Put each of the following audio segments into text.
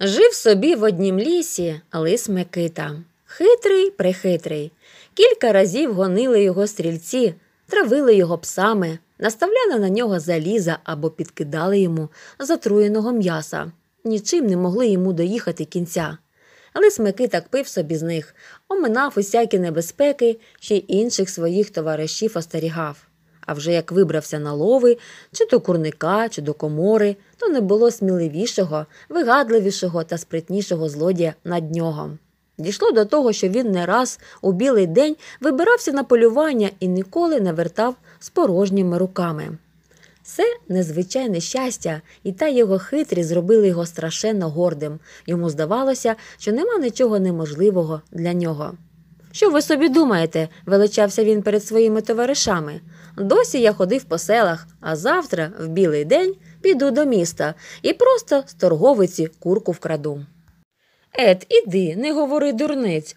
Жив собі в однім лісі лис Микита. Хитрий, прихитрий. Кілька разів гонили його стрільці, травили його псами, наставляли на нього заліза або підкидали йому затруєного м'яса. Нічим не могли йому доїхати кінця. Лис Микита пив собі з них, оминав усякі небезпеки ще й інших своїх товаришів остерігав а вже як вибрався на лови, чи до курника, чи до комори, то не було сміливішого, вигадливішого та спритнішого злодія над нього. Дійшло до того, що він не раз у білий день вибирався на полювання і ніколи не вертав з порожніми руками. Це незвичайне щастя, і та його хитрість зробили його страшенно гордим. Йому здавалося, що нема нічого неможливого для нього. Що ви собі думаєте? величався він перед своїми товаришами. Досі я ходив по селах, а завтра, в білий день, піду до міста і просто з торговиці курку вкраду. Ет, іди, не говори дурниць,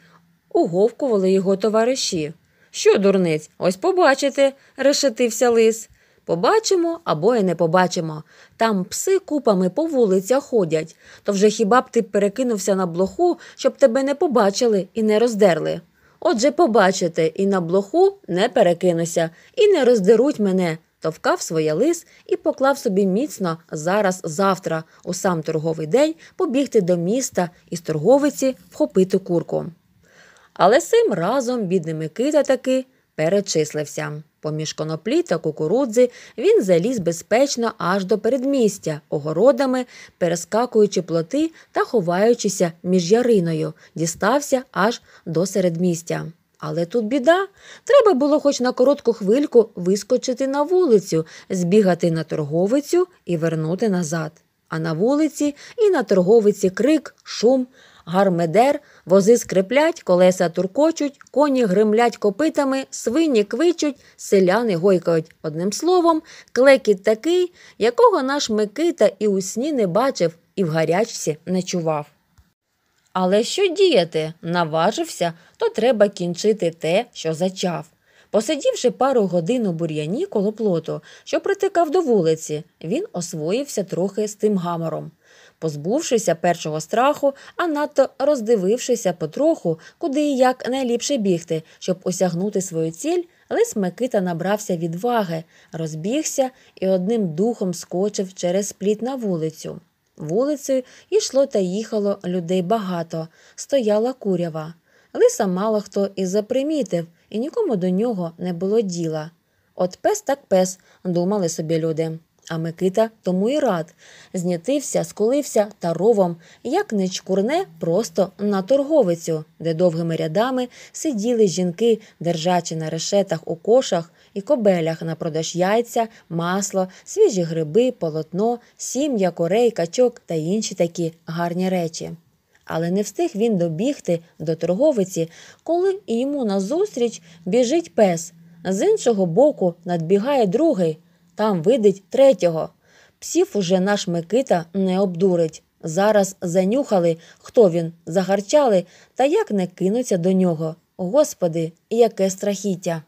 уговкували його товариші. Що, дурниць, ось побачите, решетився лис. Побачимо або й не побачимо. Там пси купами по вулицях ходять. То вже хіба б ти перекинувся на блоху, щоб тебе не побачили і не роздерли. Отже, побачите і на блоху не перекинуся, і не роздеруть мене. Товкав своє лис і поклав собі міцно зараз, завтра, у сам торговий день побігти до міста і з торговиці вхопити курку. Але сим разом бідний Микита таки Перечислився. Поміж коноплі та кукурудзи він заліз безпечно аж до передмістя, огородами, перескакуючи плоти та ховаючися між яриною, дістався аж до середмістя. Але тут біда. Треба було хоч на коротку хвильку вискочити на вулицю, збігати на торговицю і вернути назад. А на вулиці і на торговиці крик, шум гармедер, вози скриплять, колеса туркочуть, коні гримлять копитами, свині квичуть, селяни гойкають. Одним словом, клекіт такий, якого наш Микита і у сні не бачив, і в гарячці не чував. Але що діяти? Наважився, то треба кінчити те, що зачав. Посидівши пару годин у бур'яні коло плоту, що притикав до вулиці, він освоївся трохи з тим гамором позбувшися першого страху, а надто роздивившися потроху, куди і як найліпше бігти, щоб осягнути свою ціль, лис Микита набрався відваги, розбігся і одним духом скочив через пліт на вулицю. Вулицею йшло та їхало людей багато, стояла курява. Лиса мало хто і запримітив, і нікому до нього не було діла. От пес так пес, думали собі люди. А Микита тому і рад знятився, скулився та ровом, як не чкурне, просто на торговицю, де довгими рядами сиділи жінки, держачи на решетах у кошах і кобелях на продаж яйця, масло, свіжі гриби, полотно, сім'я, корей, качок та інші такі гарні речі. Але не встиг він добігти до торговиці, коли йому назустріч біжить пес. З іншого боку надбігає другий там видить третього. Псів уже наш Микита не обдурить. Зараз занюхали, хто він, загарчали та як не кинуться до нього. Господи, яке страхіття.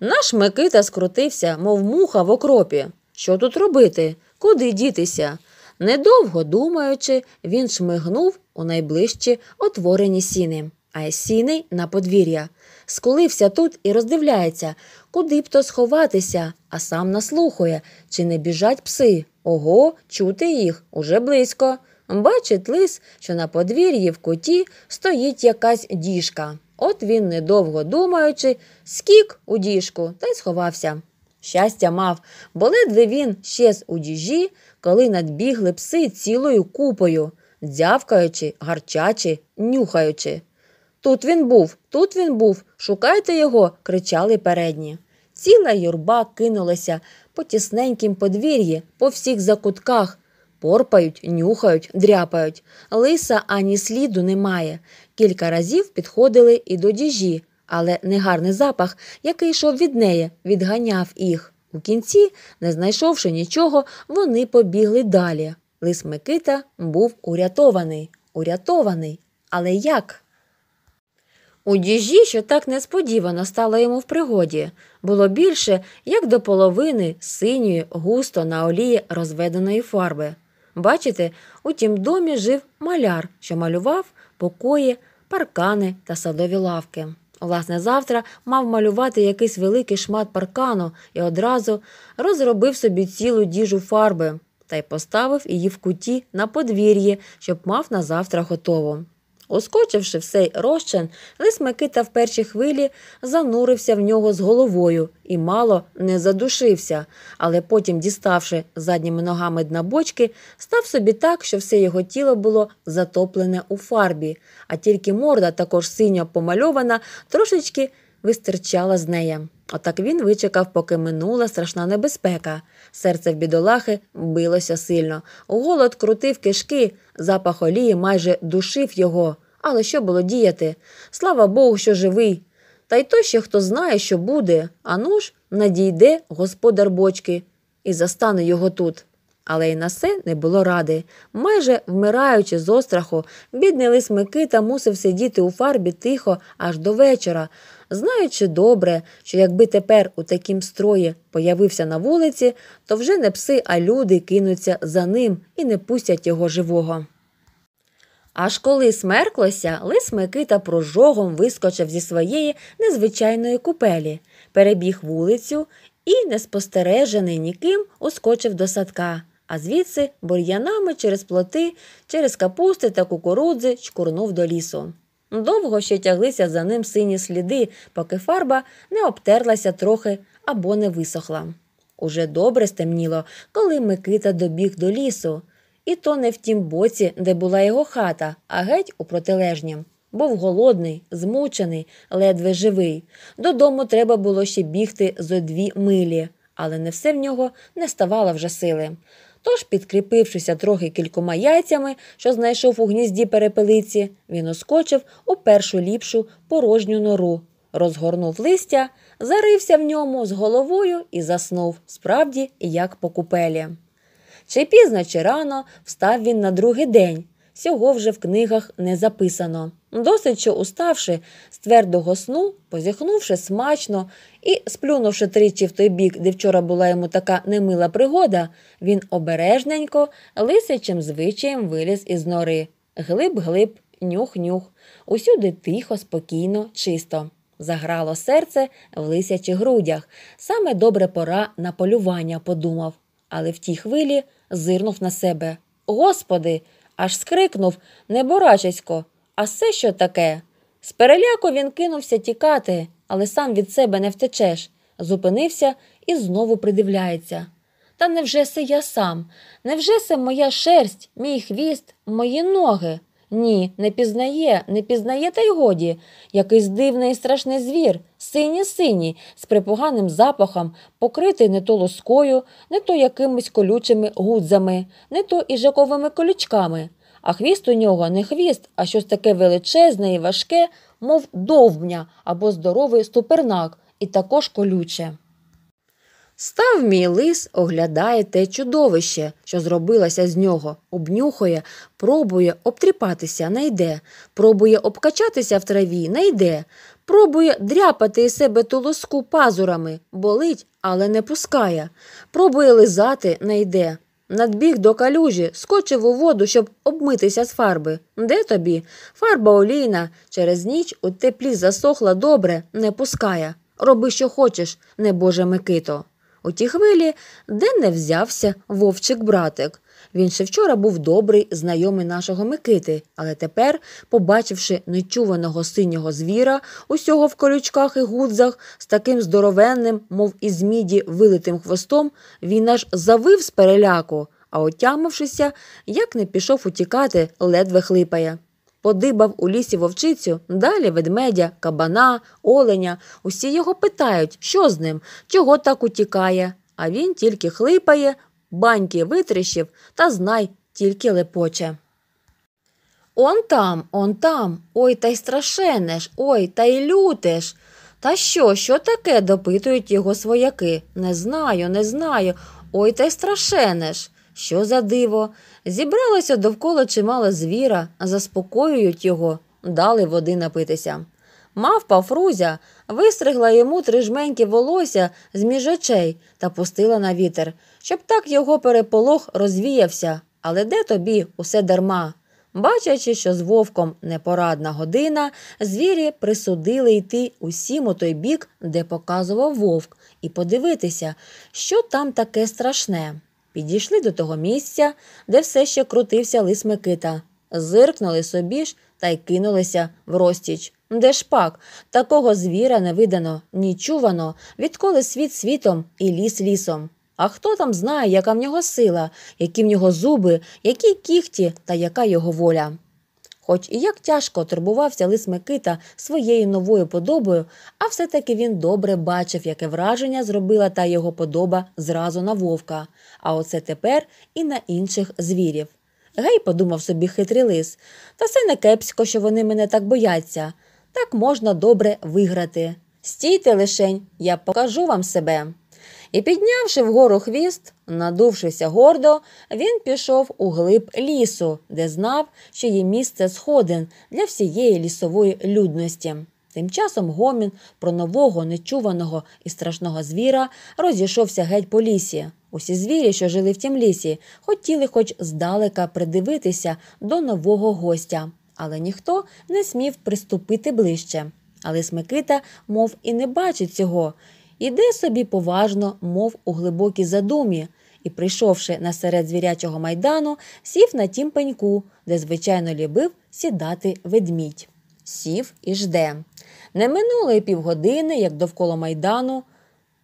Наш Микита скрутився, мов муха в окропі. Що тут робити? Куди дітися? Недовго думаючи, він шмигнув у найближчі отворені сіни а Есіний на подвір'я. Скулився тут і роздивляється, куди б то сховатися, а сам наслухує, чи не біжать пси. Ого, чути їх уже близько. Бачить лис, що на подвір'ї в куті стоїть якась діжка. От він, недовго думаючи, скік у діжку та й сховався. Щастя мав, бо ледве він щез у діжі, коли надбігли пси цілою купою, дзявкаючи, гарчачи, нюхаючи. Тут він був, тут він був, шукайте його, кричали передні. Ціла юрба кинулася по тісненькім подвір'ї, по всіх закутках. Порпають, нюхають, дряпають. Лиса ані сліду немає. Кілька разів підходили і до діжі, але негарний запах, який йшов від неї, відганяв їх. У кінці, не знайшовши нічого, вони побігли далі. Лис Микита був урятований, урятований. Але як? У діжі, що так несподівано стало йому в пригоді, було більше як до половини синьої, густо на олії розведеної фарби. Бачите, у тім домі жив маляр, що малював покої, паркани та садові лавки. Власне, завтра мав малювати якийсь великий шмат паркану і одразу розробив собі цілу діжу фарби та й поставив її в куті на подвір'ї, щоб мав на завтра готово. Оскочивши в цей розчин, лис Микита в перші хвилі занурився в нього з головою і мало не задушився, але потім, діставши задніми ногами дна бочки, став собі так, що все його тіло було затоплене у фарбі, а тільки морда, також синьо помальована, трошечки. Вистерчала з неї. Отак він вичекав, поки минула страшна небезпека. Серце в бідолахи билося сильно. Голод крутив кишки, запах олії майже душив його. Але що було діяти? Слава Богу, що живий. Та й то ще хто знає, що буде. Ану ж, надійде господар бочки і застане його тут але й на це не було ради. Майже вмираючи з остраху, бідний лис Микита мусив сидіти у фарбі тихо аж до вечора, знаючи добре, що якби тепер у такім строї появився на вулиці, то вже не пси, а люди кинуться за ним і не пустять його живого. Аж коли смерклося, лис Микита прожогом вискочив зі своєї незвичайної купелі, перебіг вулицю і, не спостережений ніким, ускочив до садка а звідси бур'янами через плоти, через капусти та кукурудзи чкурнув до лісу. Довго ще тяглися за ним сині сліди, поки фарба не обтерлася трохи або не висохла. Уже добре стемніло, коли Микита добіг до лісу. І то не в тім боці, де була його хата, а геть у протилежнім. Був голодний, змучений, ледве живий. Додому треба було ще бігти зо дві милі, але не все в нього не ставало вже сили. Тож, підкріпившися трохи кількома яйцями, що знайшов у гнізді перепелиці, він оскочив у першу ліпшу порожню нору, розгорнув листя, зарився в ньому з головою і заснув справді, як по купелі. Чи пізно, чи рано встав він на другий день, цього вже в книгах не записано. Досить що уставши з твердого сну, позіхнувши смачно і сплюнувши тричі в той бік, де вчора була йому така немила пригода, він обережненько, лисячим звичаєм виліз із нори. Глиб-глиб, нюх-нюх. Усюди тихо, спокійно, чисто. Заграло серце в лисячих грудях. Саме добре пора на полювання, подумав. Але в тій хвилі зирнув на себе. Господи, аж скрикнув неборачесько. А це що таке? З переляку він кинувся тікати, але сам від себе не втечеш, зупинився і знову придивляється. Та невже це я сам? Невже це моя шерсть, мій хвіст, мої ноги? Ні, не пізнає, не пізнає, та й годі. Якийсь дивний і страшний звір, синій синій, з припоганим запахом, покритий не то лоскою, не то якимись колючими гудзами, не то іжаковими колючками а хвіст у нього не хвіст, а щось таке величезне і важке, мов довбня або здоровий ступернак і також колюче. Став мій лис, оглядає те чудовище, що зробилося з нього, обнюхує, пробує обтріпатися, не йде. пробує обкачатися в траві, не йде, пробує дряпати із себе толоску пазурами, болить, але не пускає, пробує лизати, не йде. Надбіг до калюжі, скочив у воду, щоб обмитися з фарби. Де тобі? Фарба олійна. Через ніч у теплі засохла добре, не пускає. Роби, що хочеш, небоже Микито. У ті хвилі, де не взявся вовчик братик. Він ще вчора був добрий, знайомий нашого Микити, але тепер, побачивши нечуваного синього звіра, усього в колючках і гудзах, з таким здоровенним, мов із міді, вилитим хвостом, він аж завив з переляку, а отямившися, як не пішов утікати, ледве хлипає. Подибав у лісі вовчицю, далі ведмедя, кабана, оленя. Усі його питають, що з ним, чого так утікає. А він тільки хлипає, баньки витріщив та знай тільки лепоче. Он там, он там, ой та й страшене ж, ой та й люте ж. Та що, що таке? допитують його свояки. Не знаю, не знаю. Ой та й страшенеш. Що за диво? Зібралося довкола чимало звіра, заспокоюють його, дали води напитися. Мавпа Фрузя вистригла йому три жменьки волосся з між очей та пустила на вітер, щоб так його переполох розвіявся, але де тобі усе дарма. Бачачи, що з вовком непорадна година, звірі присудили йти усім у той бік, де показував вовк, і подивитися, що там таке страшне. Підійшли до того місця, де все ще крутився лис Микита, зиркнули собі ж та й кинулися в розтіч. Де ж пак, такого звіра не видано, ні чувано, відколи світ світом і ліс лісом. А хто там знає, яка в нього сила, які в нього зуби, які кіхті та яка його воля. Хоч і як тяжко турбувався лис Микита своєю новою подобою, а все таки він добре бачив, яке враження зробила та його подоба зразу на вовка, а оце тепер і на інших звірів. Гей, подумав собі хитрий лис, та це не кепсько, що вони мене так бояться. Так можна добре виграти. Стійте лишень, я покажу вам себе і, піднявши вгору хвіст, надувшися гордо, він пішов у глиб лісу, де знав, що є місце сходин для всієї лісової людності. Тим часом гомін про нового, нечуваного і страшного звіра розійшовся геть по лісі. Усі звірі, що жили в тім лісі, хотіли хоч здалека придивитися до нового гостя, але ніхто не смів приступити ближче. Але Смикита, мов і не бачить цього, Іде собі поважно, мов у глибокій задумі, і, прийшовши насеред звірячого майдану, сів на тім пеньку, де звичайно любив сідати ведмідь. Сів і жде. Не минуло й півгодини, як довкола майдану,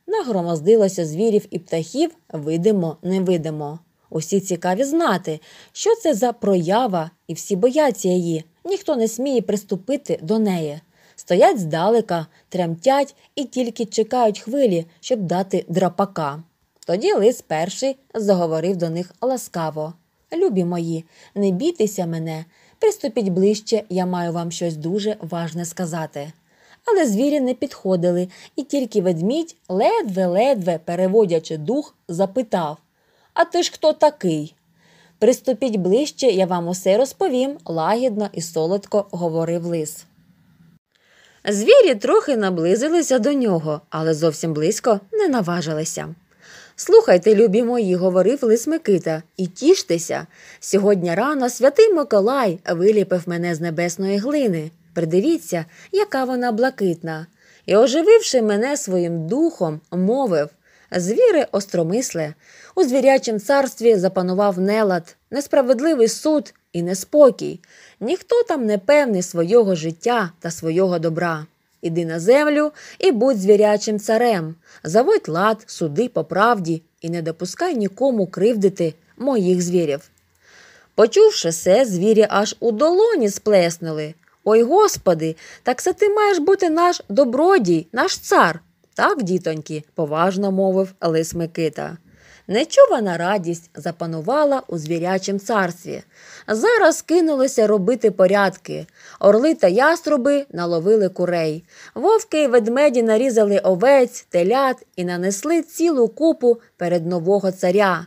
нагромоздилося звірів і птахів, видимо, невидимо. Усі цікаві знати, що це за проява, і всі бояться її. Ніхто не сміє приступити до неї стоять здалека, тремтять і тільки чекають хвилі, щоб дати драпака. Тоді лис перший заговорив до них ласкаво Любі мої, не бійтеся мене, приступіть ближче, я маю вам щось дуже важне сказати. Але звірі не підходили, і тільки ведмідь, ледве-ледве, переводячи дух, запитав А ти ж хто такий? Приступіть ближче, я вам усе розповім, лагідно і солодко говорив лис. Звірі трохи наблизилися до нього, але зовсім близько не наважилися. Слухайте, любі мої, говорив лис Микита, і тіштеся. Сьогодні рано святий Миколай виліпив мене з небесної глини. Придивіться, яка вона блакитна. І, ожививши мене своїм духом, мовив звіри остромисле, у звірячім царстві запанував нелад, несправедливий суд, і неспокій. Ніхто там не певний свого життя та свого добра. Іди на землю і будь звірячим царем. Заводь лад, суди по правді і не допускай нікому кривдити моїх звірів. Почувши це, звірі аж у долоні сплеснули. Ой господи, так це ти маєш бути наш добродій, наш цар. Так, дітоньки, поважно мовив Лис Микита. Нечувана радість запанувала у звірячому царстві. Зараз кинулися робити порядки. Орли та яструби наловили курей. Вовки і ведмеді нарізали овець, телят і нанесли цілу купу перед нового царя.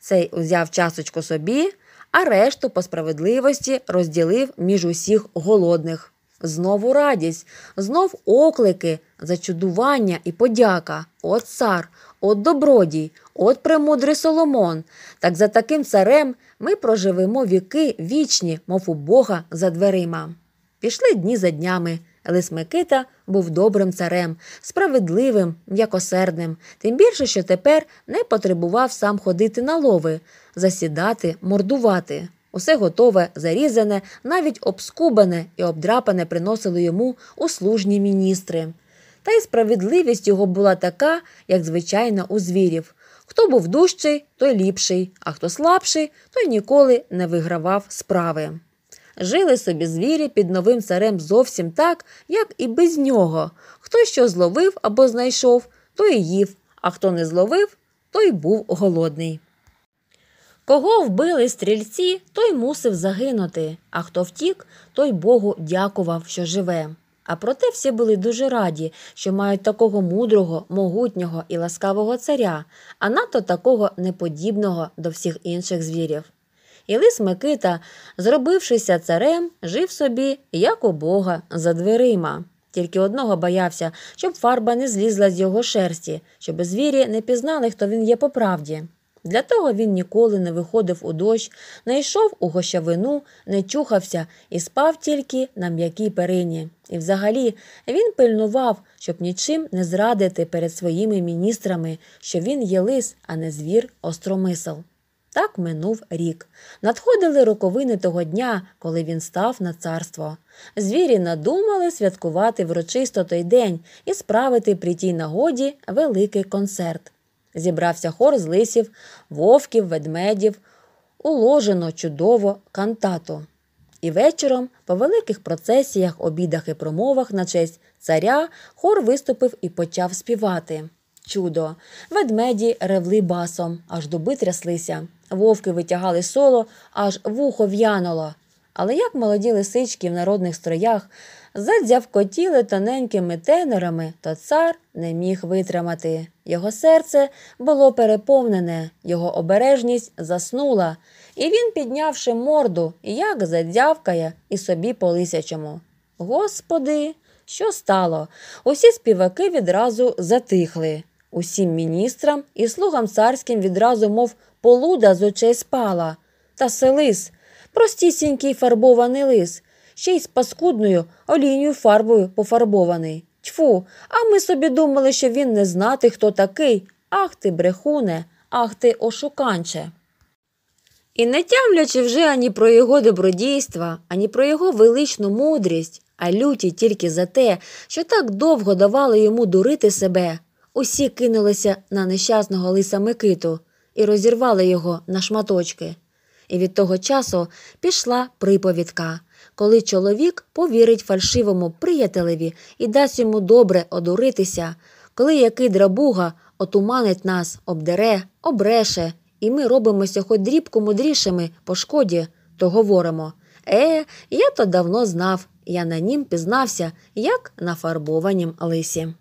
Цей узяв часочку собі, а решту по справедливості розділив між усіх голодних. Знову радість, знов оклики, зачудування і подяка. От цар, от добродій, От премудрий Соломон, так за таким царем ми проживемо віки вічні, мов у Бога за дверима. Пішли дні за днями. Лис Микита був добрим царем, справедливим, м'якосердним, тим більше, що тепер не потребував сам ходити на лови, засідати, мордувати. Усе готове, зарізане, навіть обскубане і обдрапане приносили йому услужні міністри. Та й справедливість його була така, як звичайно, у звірів. Хто був дужчий, той ліпший, а хто слабший, той ніколи не вигравав справи. Жили собі звірі під новим царем зовсім так, як і без нього. Хто що зловив або знайшов, той їв, а хто не зловив, той був голодний. Кого вбили стрільці, той мусив загинути, а хто втік, той Богу дякував, що живе. А проте всі були дуже раді, що мають такого мудрого, могутнього і ласкавого царя, а надто такого неподібного до всіх інших звірів. І лис Микита, зробившися царем, жив собі, як у Бога, за дверима. Тільки одного боявся, щоб фарба не злізла з його шерсті, щоб звірі не пізнали, хто він є по правді. Для того він ніколи не виходив у дощ, не йшов у гощавину, не чухався і спав тільки на м'якій перині. І взагалі він пильнував, щоб нічим не зрадити перед своїми міністрами, що він є лис, а не звір, остромисел. Так минув рік. Надходили роковини того дня, коли він став на царство. Звірі надумали святкувати врочисто той день і справити при тій нагоді великий концерт. Зібрався хор з лисів, вовків, ведмедів, уложено чудово кантато. І вечором, по великих процесіях, обідах і промовах на честь царя, хор виступив і почав співати. Чудо! Ведмеді ревли басом, аж дуби тряслися. Вовки витягали соло, аж вухо в'януло але як молоді лисички в народних строях задзявкотіли тоненькими тенерами, то цар не міг витримати. Його серце було переповнене, його обережність заснула, і він, піднявши морду, як задзявкає і собі по лисячому. Господи, що стало? Усі співаки відразу затихли. Усім міністрам і слугам царським відразу, мов полуда з очей спала. Та селис, простісінький фарбований лис, ще й з паскудною олійною фарбою пофарбований. Тьфу, а ми собі думали, що він не знати, хто такий. Ах ти, брехуне, ах ти ошуканче. І не тямлячи вже ані про його добродійства, ані про його величну мудрість, а люті тільки за те, що так довго давали йому дурити себе, усі кинулися на нещасного лиса Микиту і розірвали його на шматочки і від того часу пішла приповідка. Коли чоловік повірить фальшивому приятелеві і дасть йому добре одуритися, коли який драбуга отуманить нас, обдере, обреше, і ми робимося хоч дрібку мудрішими по шкоді, то говоримо Е, я то давно знав, я на нім пізнався, як на фарбованім лисі.